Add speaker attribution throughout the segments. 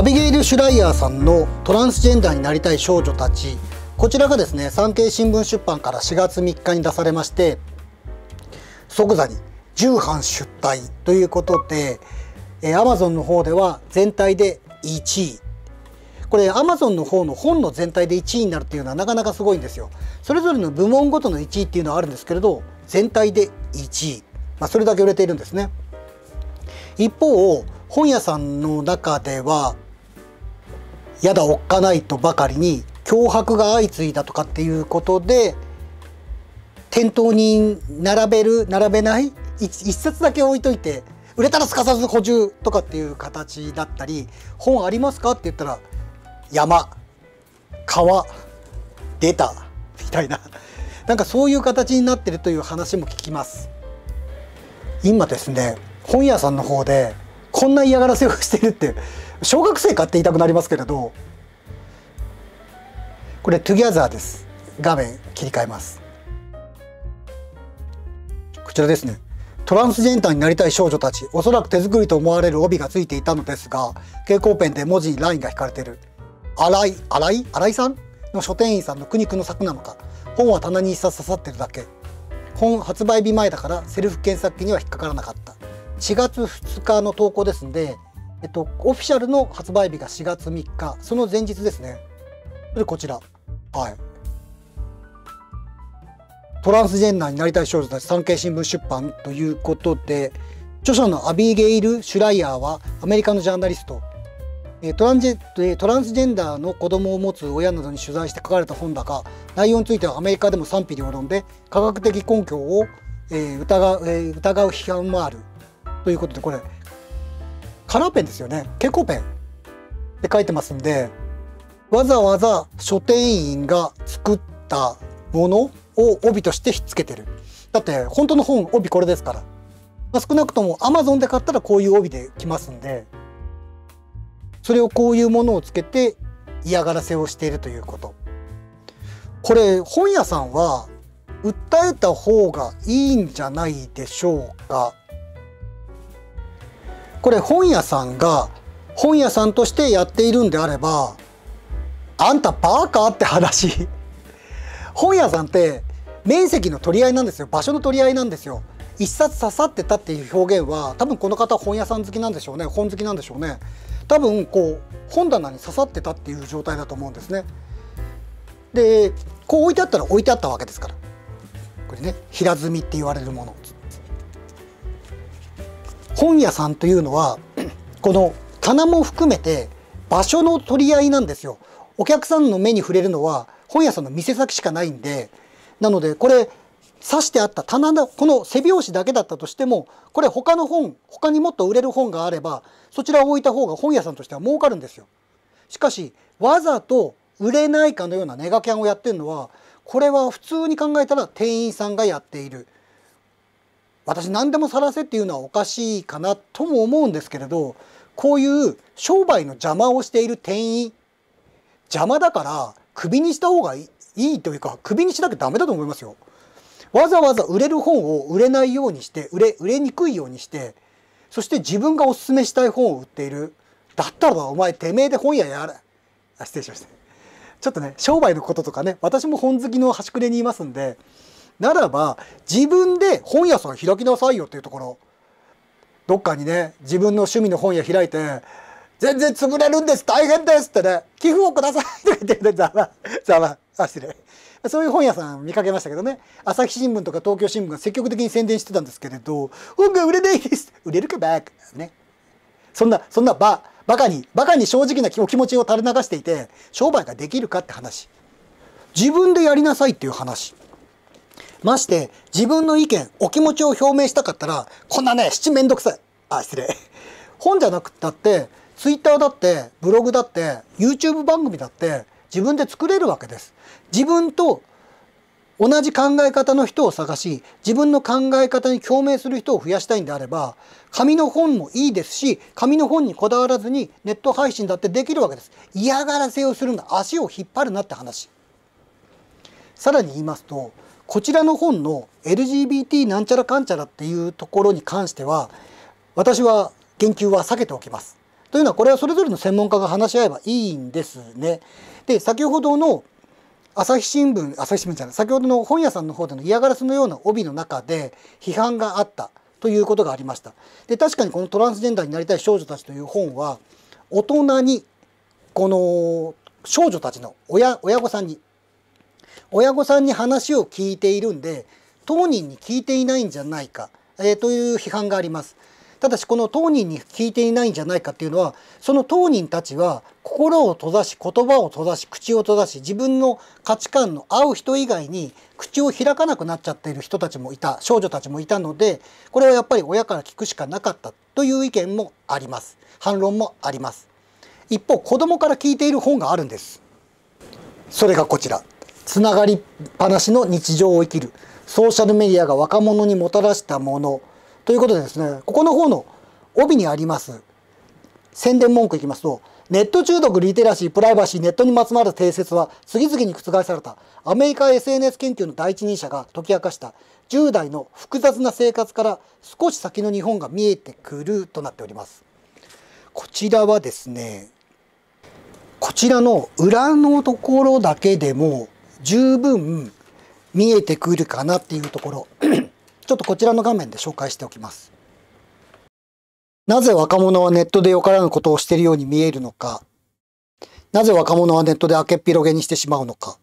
Speaker 1: アビゲイル・シュライヤーさんの「トランスジェンダーになりたい少女たち」こちらがですね産経新聞出版から4月3日に出されまして即座に重版出退ということで、えー、Amazon の方では全体で1位これ Amazon の方の本の全体で1位になるっていうのはなかなかすごいんですよそれぞれの部門ごとの1位っていうのはあるんですけれど全体で1位、まあ、それだけ売れているんですね一方本屋さんの中ではやだおっかないとばかりに脅迫が相次いだとかっていうことで店頭に並べる並べない一冊だけ置いといて売れたらすかさず補充とかっていう形だったり本ありますかって言ったら山川出たみたいななんかそういう形になってるという話も聞きます今ですね本屋さんの方でこんな嫌がらせをしてるって小学生かって言いたくなりますけれどこれ Together です画面切り替えますこちらですねトランスジェンダーになりたい少女たちおそらく手作りと思われる帯がついていたのですが蛍光ペンで文字にラインが引かれてる新井新井新井さんの書店員さんの苦肉の策なのか本は棚に一冊刺さってるだけ本発売日前だからセルフ検索機には引っかからなかった4月2日の投稿ですんでえっと、オフィシャルの発売日が4月3日、その前日ですね。で、こちら。はい。トランスジェンダーになりたい少女たち産経新聞出版ということで、著者のアビゲイル・シュライヤーはアメリカのジャーナリスト。トランジェトランスジェンダーの子供を持つ親などに取材して書かれた本だが内容についてはアメリカでも賛否両論で科学的根拠を、えー、疑うえー、疑う批判もあるということでこれカラーペンですよね蛍光ペンて書いてますんでわざわざ書店員が作ったものを帯としてひっつけてるだって本当の本帯これですから、まあ、少なくとも Amazon で買ったらこういう帯で来ますんでそれをこういうものをつけて嫌がらせをしているということこれ本屋さんは訴えた方がいいんじゃないでしょうかこれ本屋さんが本屋さんとしてやっているんであればあんたバーカって話本屋さんって面積の取り合いなんですよ場所の取り合いなんですよ一冊刺さってたっていう表現は多分この方本屋さん好きなんでしょうね本好きなんでしょうね多分こう本棚に刺さってたっていう状態だと思うんですねでこう置いてあったら置いてあったわけですからこれね平積みって言われるもの本屋さんというのは この棚も含めて場所の取り合いなんですよお客さんの目に触れるのは本屋さんの店先しかないんでなのでこれ刺してあった棚のこの背表紙だけだったとしてもこれ他の本他にもっと売れる本があればそちらを置いた方が本屋さんとしては儲かるんですよしかしわざと売れないかのようなネガキャンをやってるのはこれは普通に考えたら店員さんがやっている。私何でも晒せっていうのはおかしいかなとも思うんですけれどこういう商売の邪魔をしている店員邪魔だからクビにした方がいいというかクビにしなきゃダメだと思いますよ。わざわざ売れる本を売れないようにして売れ売れにくいようにしてそして自分がおすすめしたい本を売っているだったらお前てめえで本屋やれあ失礼しましたちょっとね商売のこととかね私も本好きの端くれにいますんでならば自分で本屋さん開きなさいよっていうところどっかにね自分の趣味の本屋開いて「全然潰れるんです大変です」ってね「寄付をください」とか言ってざわざわあ失礼そういう本屋さん見かけましたけどね朝日新聞とか東京新聞が積極的に宣伝してたんですけれど「本が売れないです」売れるかバカねそんなそんなババカにバカに正直なお気持ちを垂れ流していて商売ができるかって話自分でやりなさいっていう話まして、自分の意見、お気持ちを表明したかったら、こんなね、七面倒くさい。あ、失礼。本じゃなくったって、ツイッターだって、ブログだって、YouTube 番組だって、自分で作れるわけです。自分と同じ考え方の人を探し自分の考え方に共鳴する人を増やしたいんであれば紙の本もいいですし紙の本にこだわらずにネット配信だってできるわけです嫌がらせをするんだ足を引っ張るなって話さらに言いますとこちらの本の LGBT なんちゃらかんちゃらっていうところに関しては私は言及は避けておきます。というのはこれはそれぞれの専門家が話し合えばいいんですね。で先ほどの朝日新聞朝日新聞じゃない先ほどの本屋さんの方での嫌がらせのような帯の中で批判があったということがありました。で確かにこの「トランスジェンダーになりたい少女たち」という本は大人にこの少女たちの親親御さんに親御さんに話を聞いているんで当人に聞いていないんじゃないか、えー、という批判があります。ただしこの当人に聞いていないんじゃないかっていうのはその当人たちは心を閉ざし言葉を閉ざし口を閉ざし自分の価値観の合う人以外に口を開かなくなっちゃっている人たちもいた少女たちもいたのでこれはやっぱり親から聞くしかなかったという意見もあります反論もあります一方子供から聞いている本があるんですそれがこちらつながりっぱなしの日常を生きるソーシャルメディアが若者にもたらしたものということでですねここの方の帯にあります宣伝文句いきますとネット中毒リテラシープライバシーネットにまつわる定説は次々に覆されたアメリカ SNS 研究の第一人者が解き明かした10代の複雑な生活から少し先の日本が見えてくるとなっておりますこちらはですねこちらの裏のところだけでも十分見えてくるかなっていうところ ちょっとこちらの画面で紹介しておきます。なぜ若者はネットでよからぬことをしているように見えるのか。なぜ若者はネットで明けっぴろげにしてしまうのか。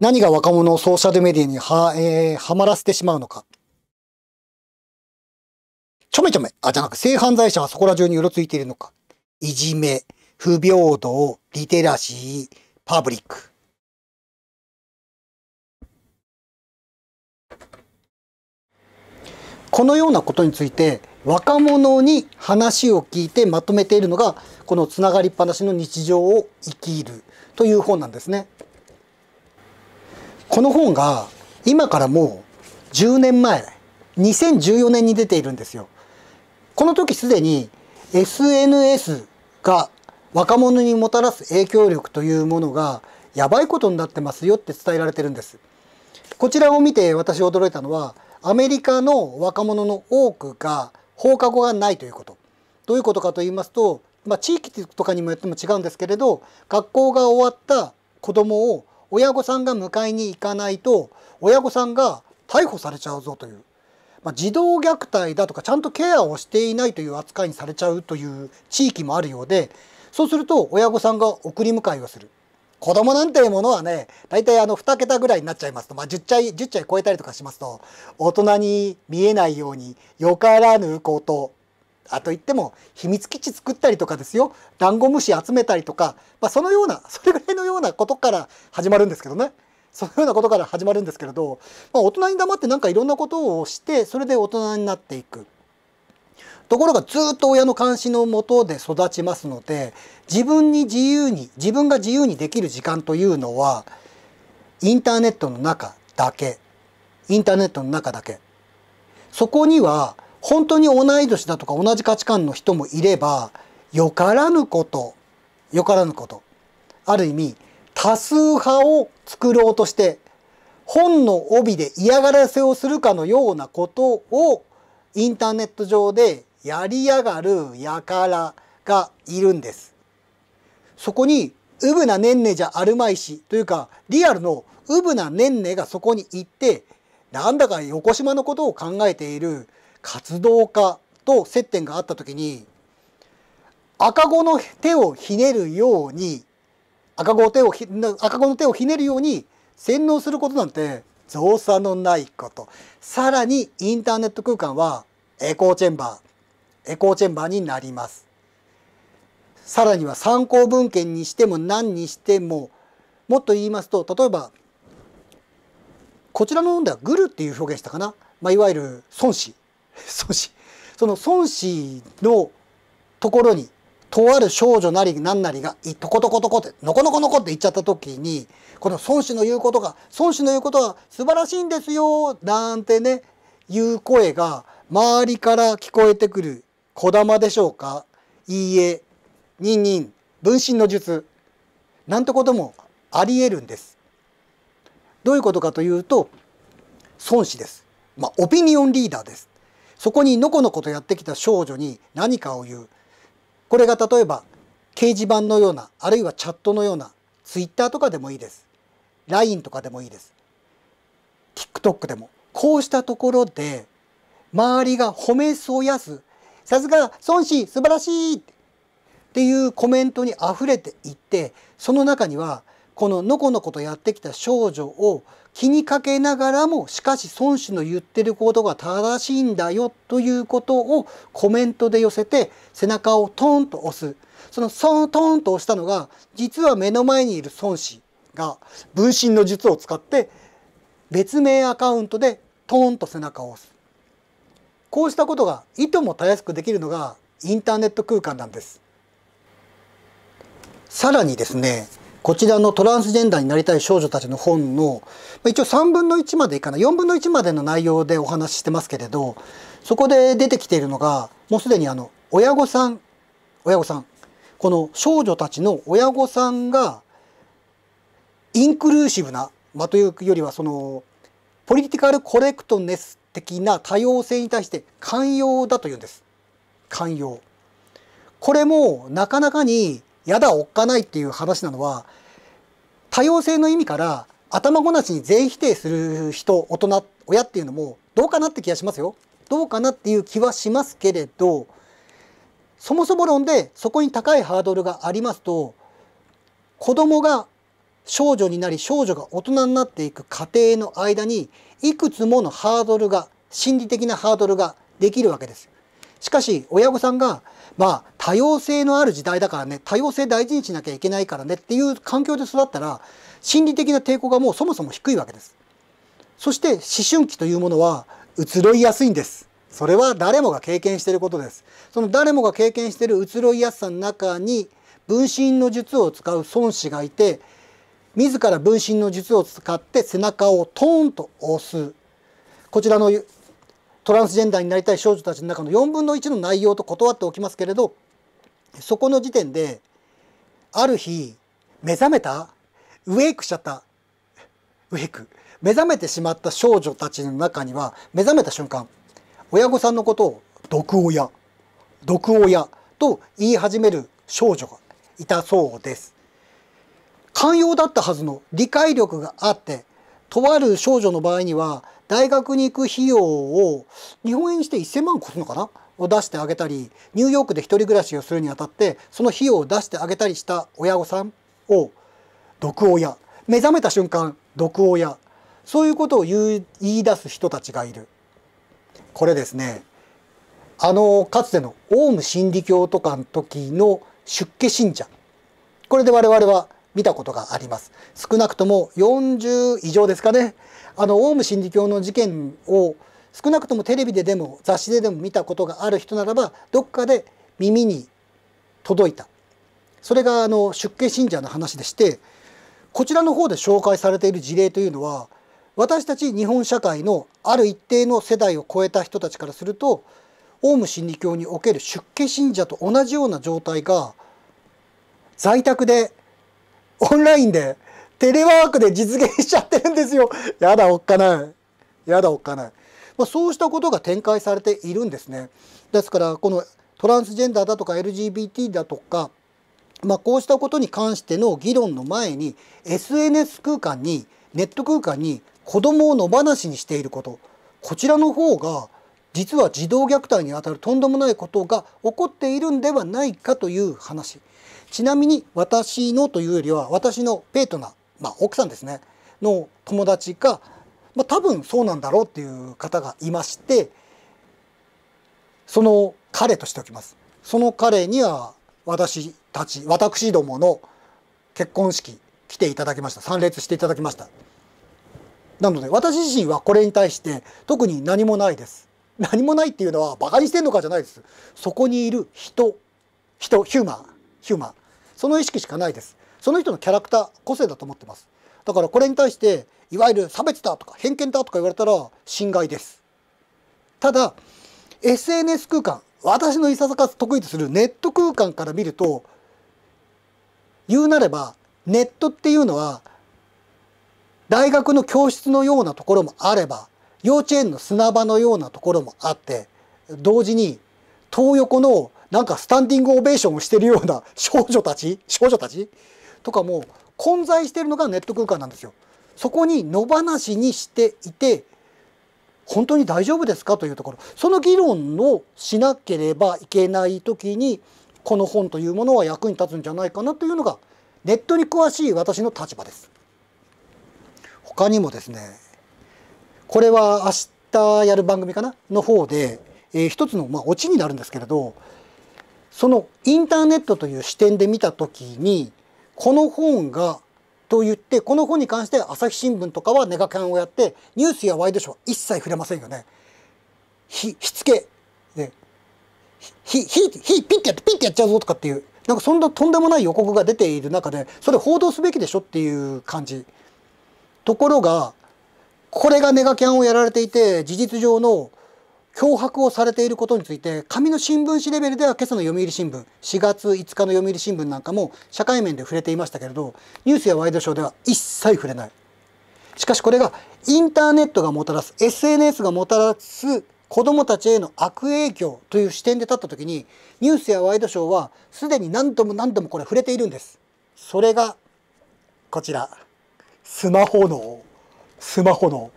Speaker 1: 何が若者をソーシャルメディアには、えー、はまらせてしまうのか。ちょめちょめ、あ、じゃなく性犯罪者はそこら中にうろついているのか。いじめ、不平等、リテラシー、パブリック。このようなことについて若者に話を聞いてまとめているのがこの「つながりっぱなしの日常を生きる」という本なんですね。この本が今からもう10年前2014年に出ているんですよ。この時すでに SNS が若者にもたらす影響力というものがやばいことになってますよって伝えられてるんです。こちらを見て私驚いたのはアメリカの若者の多くが放課後がないということどういうことかと言いますと、まあ、地域とかにもよっても違うんですけれど学校が終わった子供を親御さんが迎えに行かないと親御さんが逮捕されちゃうぞという、まあ、児童虐待だとかちゃんとケアをしていないという扱いにされちゃうという地域もあるようでそうすると親御さんが送り迎えをする子供なんていうものはね大体あの2桁ぐらいになっちゃいますと、まあ、10歳10歳超えたりとかしますと大人に見えないようによからぬことあといっても秘密基地作ったりとかですよダンゴムシ集めたりとか、まあ、そのようなそれぐらいのようなことから始まるんですけどねそのようなことから始まるんですけれど、まあ、大人に黙ってなんかいろんなことをしてそれで大人になっていく。ところがずっと親の監視のもとで育ちますので自分に自由に自分が自由にできる時間というのはインターネットの中だけインターネットの中だけそこには本当に同い年だとか同じ価値観の人もいればよからぬことよからぬことある意味多数派を作ろうとして本の帯で嫌がらせをするかのようなことをインターネット上でやりやがるやからがいるんです。そこに、うぶなねんねじゃあるまいし、というか、リアルのうぶなねんねがそこに行って、なんだか横島のことを考えている活動家と接点があった時に、赤子の手をひねるように、赤子手を赤子の手をひねるように洗脳することなんて造作のないこと。さらにインターネット空間はエコーチェンバー。エコーチェンバーになります。さらには参考文献にしても何にしてももっと言いますと例えばこちらの本ではグルっていう表現したかな、まあ、いわゆる孫子 孫子その孫子のところにとある少女なり何なりがいとことことこってのこのこのこって言っちゃった時にこの孫子の言うことが孫子の言うことは素晴らしいんですよなんてねいう声が周りから聞こえてくる小玉でしょうかいいえ、にんにん、分身の術、なんてこともあり得るんです。どういうことかというと、孫子です。まあ、オピニオンリーダーです。そこにのこのことやってきた少女に何かを言う。これが例えば、掲示板のような、あるいはチャットのような、ツイッターとかでもいいです。LINE とかでもいいです。TikTok でも。こうしたところで、周りが褒めそうやすさすが孫子素晴らしい!」っていうコメントにあふれていってその中にはこののこのことやってきた少女を気にかけながらもしかし孫子の言ってることが正しいんだよということをコメントで寄せて背中をトーンと押すそのそントンと押したのが実は目の前にいる孫子が分身の術を使って別名アカウントでトーンと背中を押すこうしたことがいともたやすくできるのがインターネット空間なんですさらにですねこちらのトランスジェンダーになりたい少女たちの本の一応3分の1までいかない4分の1までの内容でお話ししてますけれどそこで出てきているのがもうすでにあの親御さん親御さんこの少女たちの親御さんがインクルーシブな、まというよりはそのポリティカルコレクトネス的な多様性に対して寛容だと言うんです。寛容。これもなかなかにやだおっかないっていう話なのは多様性の意味から頭ごなしに全否定する人大人親っていうのもどうかなって気がしますよ。どうかなっていう気はしますけれどそもそも論でそこに高いハードルがありますと子供が少女になり少女が大人になっていく過程の間にいくつものハードルが心理的なハードルができるわけです。しかし親御さんがまあ多様性のある時代だからね多様性大事にしなきゃいけないからねっていう環境で育ったら心理的な抵抗がもうそもそも低いわけです。そして思春期というものは移ろいやすいんです。それは誰もが経験していることです。その誰もが経験している移ろいやすさの中に分身の術を使う孫子がいて自ら分身の術を使って背中をトーンと押すこちらのトランスジェンダーになりたい少女たちの中の4分の1の内容と断っておきますけれどそこの時点である日目覚めたウェイクしちゃったウェイク目覚めてしまった少女たちの中には目覚めた瞬間親御さんのことを毒親毒親と言い始める少女がいたそうです。寛容だったはずの理解力があってとある少女の場合には大学に行く費用を日本円にして1,000万超すのかなを出してあげたりニューヨークで1人暮らしをするにあたってその費用を出してあげたりした親御さんを毒親目覚めた瞬間毒親そういうことを言い出す人たちがいる。これですねあのかつてのオウム真理教とかの時の出家信者これで我々は見たことがあります。少なくとも40以上ですかね。あのオウム真理教の事件を少なくともテレビででも雑誌ででも見たことがある人ならばどっかで耳に届いたそれがあの出家信者の話でしてこちらの方で紹介されている事例というのは私たち日本社会のある一定の世代を超えた人たちからするとオウム真理教における出家信者と同じような状態が在宅でオンラインで、テレワークで実現しちゃってるんですよ。やだ、おっかない。やだ、おっかない。まあ、そうしたことが展開されているんですね。ですから、このトランスジェンダーだとか LGBT だとか、まあ、こうしたことに関しての議論の前に SNS 空間にネット空間に子供を野放しにしていることこちらの方が実は児童虐待にあたるとんでもないことが起こっているんではないかという話ちなみに私のというよりは私のペートな、まあ、奥さんですねの友達が、まあ、多分そうなんだろうっていう方がいましてその彼としておきます。その彼には私たち私どもの結婚式来ていただきました参列していただきましたなので私自身はこれに対して特に何もないです何もないっていうのはバカにしてんのかじゃないですそこにいる人人ヒューマンヒューマンその意識しかないですその人のキャラクター個性だと思ってますだからこれに対していわゆる差別だとか偏見だとか言われたら侵害ですただ SNS 空間私のいささか得意とするネット空間から見ると言うなればネットっていうのは大学の教室のようなところもあれば幼稚園の砂場のようなところもあって同時に東横のなんかスタンディングオベーションをしてるような 少女たち少女たちとかも混在してるのがネット空間なんですよ。そこに野放しにしていて本当に大丈夫ですかというところその議論をしなければいけない時にこの本というものは役に立つんじゃないかなというのがネットに詳しい私の立場です。他にもですねこれは明日やる番組かなの方で、えー、一つの、まあ、オチになるんですけれどそのインターネットという視点で見た時にこの本がと言ってこの本に関して朝日新聞とかはネガキャンをやってニュースやワイドショーは一切触れませんよね。ひしつけでひひひピッてやってピッてやっちゃうぞとかっていうなんかそんなとんでもない予告が出ている中でそれ報道すべきでしょっていう感じ。ところがこれがネガキャンをやられていて事実上の脅迫をされていることについて紙の新聞紙レベルでは今朝の読売新聞4月5日の読売新聞なんかも社会面で触れていましたけれどニュースやワイドショーでは一切触れないしかしこれがインターネットがもたらす SNS がもたらす子どもたちへの悪影響という視点で立った時にニュースやワイドショーはすでに何度も何度もこれ触れているんですそれがこちらスマホのスマホの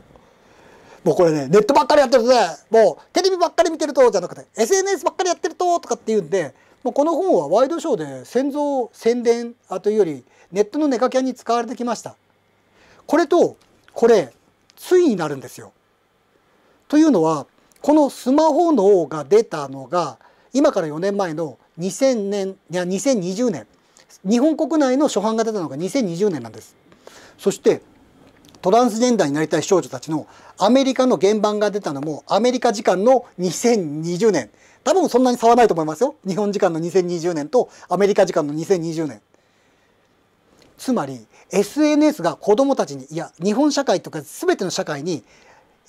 Speaker 1: もうこれね、ネットばっかりやってるとね、もうテレビばっかり見てるとじゃなくて、SNS ばっかりやってるととかっていうんで、もうこの本はワイドショーで先祖宣伝というより、ネットのネガキャンに使われてきました。これと、これ、ついになるんですよ。というのは、このスマホ脳が出たのが、今から4年前の2000年、いや2020年、日本国内の初版が出たのが2020年なんです。そしてトランスジェンダーになりたい少女たちのアメリカの原版が出たのもアメリカ時間の2020年多分そんなに差はないと思いますよ日本時間の2020年とアメリカ時間の2020年つまり SNS が子どもたちにいや日本社会とか全ての社会に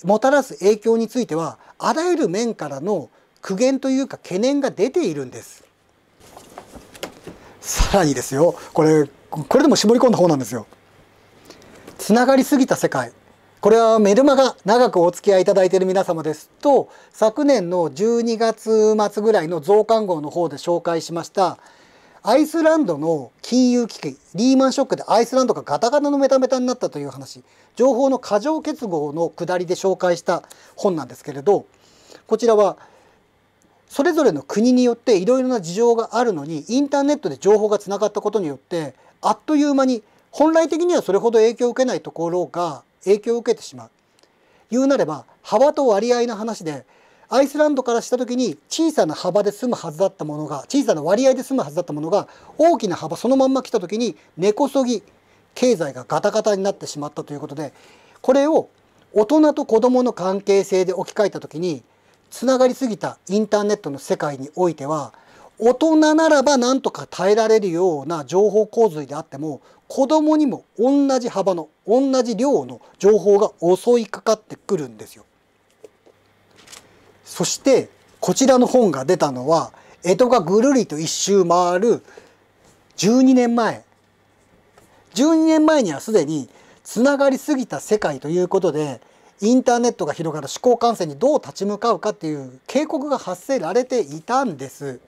Speaker 1: もたらす影響についてはあらゆる面からの苦言というか懸念が出ているんですさらにですよこれこれでも絞り込んだ方なんですよつながりすぎた世界これはメルマガ長くお付き合いいただいている皆様ですと昨年の12月末ぐらいの増刊号の方で紹介しましたアイスランドの金融危機リーマンショックでアイスランドがガタガタのメタメタになったという話情報の過剰結合の下りで紹介した本なんですけれどこちらはそれぞれの国によっていろいろな事情があるのにインターネットで情報がつながったことによってあっという間に本来的にはそれほど影響を受けないところが影響を受けてしまう言うなれば幅と割合の話でアイスランドからした時に小さな幅で済むはずだったものが小さな割合で済むはずだったものが大きな幅そのまんま来た時に根こそぎ経済がガタガタになってしまったということでこれを大人と子どもの関係性で置き換えた時につながりすぎたインターネットの世界においては大人ならばなんとか耐えられるような情報洪水であっても子供にも同じ幅の同じ量の情報が襲いかかってくるんですよ。そしてこちらの本が出たのは江戸がぐるりと一周回る12年前12年前にはすでにつながりすぎた世界ということでインターネットが広がる思考感染にどう立ち向かうかっていう警告が発せられていたんです。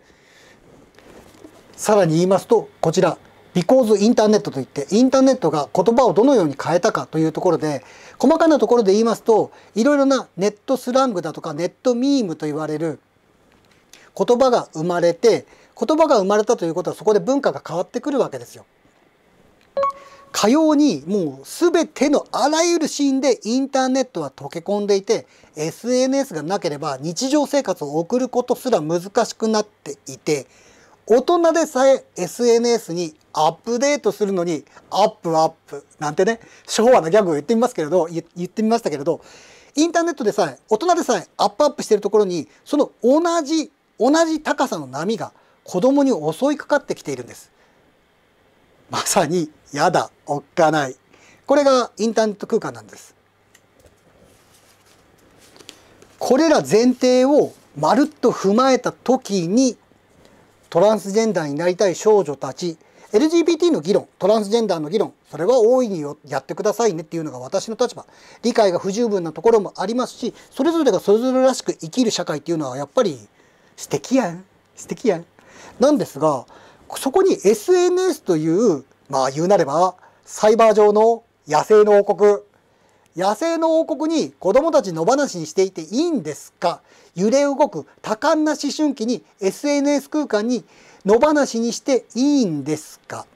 Speaker 1: さらに言いますとこちら because インターネットといってインターネットが言葉をどのように変えたかというところで細かなところで言いますといろいろなネットスラングだとかネットミームと言われる言葉が生まれて言葉が生まれたということはそこで文化が変わってくるわけですよ。かようにもう全てのあらゆるシーンでインターネットは溶け込んでいて SNS がなければ日常生活を送ることすら難しくなっていて大人でさえ SNS にアップデートするのにアップアップなんてね昭和のギャグを言ってみますけれど言ってみましたけれどインターネットでさえ大人でさえアップアップしてるところにその同じ同じ高さの波が子供に襲いかかってきているんですまさにやだおっかないこれがインターネット空間なんですこれら前提をまるっと踏まえた時にトランスジェンダーになりたい少女たち LGBT の議論トランスジェンダーの議論それは大いにやってくださいねっていうのが私の立場理解が不十分なところもありますしそれぞれがそれぞれらしく生きる社会っていうのはやっぱり素敵やん素敵やんなんですがそこに SNS というまあ言うなればサイバー上の野生の王国野生の王国に子供たち野放しにしていていいんですか揺れ動く多感な思春期に SNS 空間に野放しにしていいんですか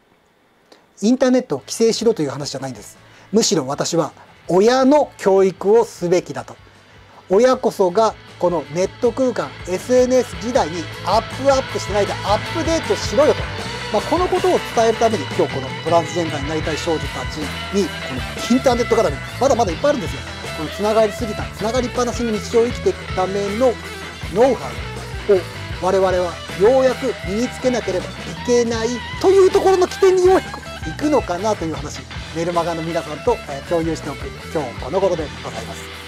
Speaker 1: インターネットを規制しろという話じゃないんですむしろ私は親の教育をすべきだと親こそがこのネット空間 SNS 時代にアップアップしてないでアップデートしろよと、まあ、このことを伝えるために今日このトランスジェンダーになりたい少女たちにこのインターネット絡みまだまだいっぱいあるんですよこのつながりすぎた、つながりっぱなしの日常を生きていくためのノウハウを我々はようやく身につけなければいけないというところの起点にようやく行くのかなという話メルマガの皆さんと共有しておく今日この頃でございます。